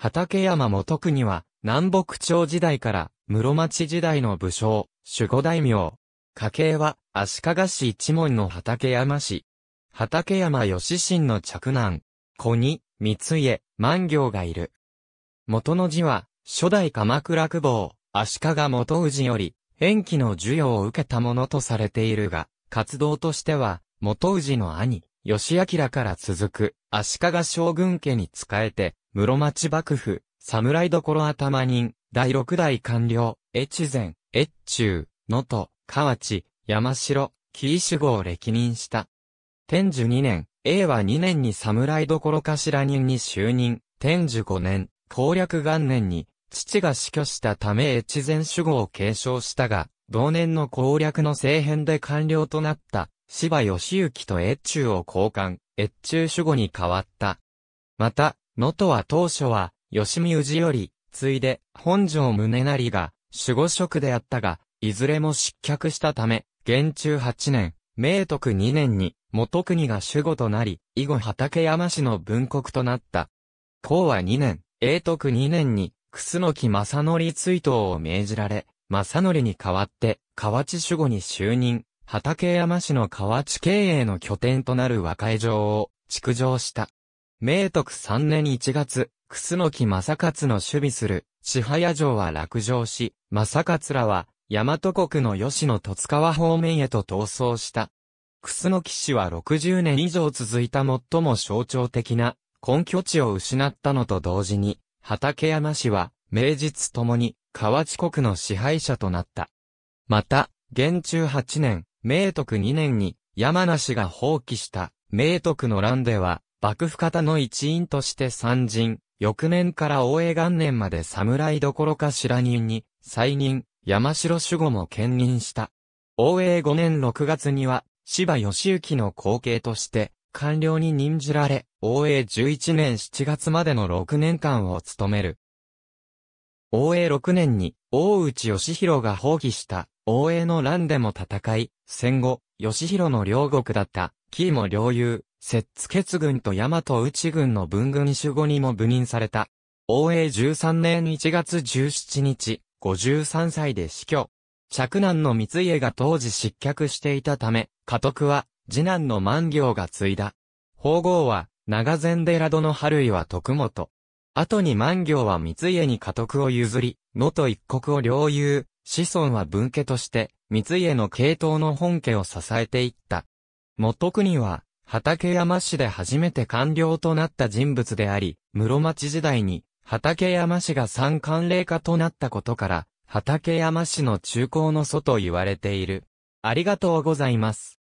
畠山元には、南北朝時代から、室町時代の武将、守護大名。家系は、足利氏一門の畠山氏。畠山義信の嫡男、子に、三家、万行がいる。元の字は、初代鎌倉公方、足利元氏より、延期の授与を受けたものとされているが、活動としては、元氏の兄、義明から続く、足利将軍家に仕えて、室町幕府、侍所頭人、第六代官僚、越前、越中、能登、河内、山城、紀伊守護を歴任した。天寿2年、永和2年に侍所頭人に就任、天寿5年、攻略元年に、父が死去したため越前守護を継承したが、同年の攻略の政変で官僚となった、芝義行と越中を交換、越中守護に変わった。また、能登は当初は、吉見氏より、ついで、本城宗成が、守護職であったが、いずれも失脚したため、元中8年、明徳2年に、元国が守護となり、以後畠山氏の分国となった。公は2年、永徳2年に、楠木正則追悼を命じられ、正則に代わって、河内守護に就任、畠山氏の河内経営の拠点となる和解状を、築城した。明徳3年1月、楠木正勝の守備する、千早城は落城し、正勝らは、大和国の吉野戸津川方面へと逃走した。楠木氏は60年以上続いた最も象徴的な根拠地を失ったのと同時に、畠山氏は、名実ともに、河内国の支配者となった。また、元中8年、明徳2年に、山梨が放棄した、明徳の乱では、幕府方の一員として参陣、翌年から大江元年まで侍どころか白人に、再任、山城守護も兼任した。大江5年6月には、芝義行の後継として、官僚に任じられ、大江11年7月までの6年間を務める。大江6年に、大内義弘が放棄した、大江の乱でも戦い、戦後、義弘の両国だった、紀伊も領有、摂津決軍と大和内軍の文軍守護にも部任された。応永13年1月17日、53歳で死去。嫡男の三家が当時失脚していたため、家督は、次男の万行が継いだ。法号は、長禅寺殿春井は徳本。後に万行は三家に家督を譲り、野と一国を領有、子孫は分家として、三家の系統の本家を支えていった。元国は、畠山市で初めて官僚となった人物であり、室町時代に畠山市が三官令下となったことから、畠山市の中高の祖と言われている。ありがとうございます。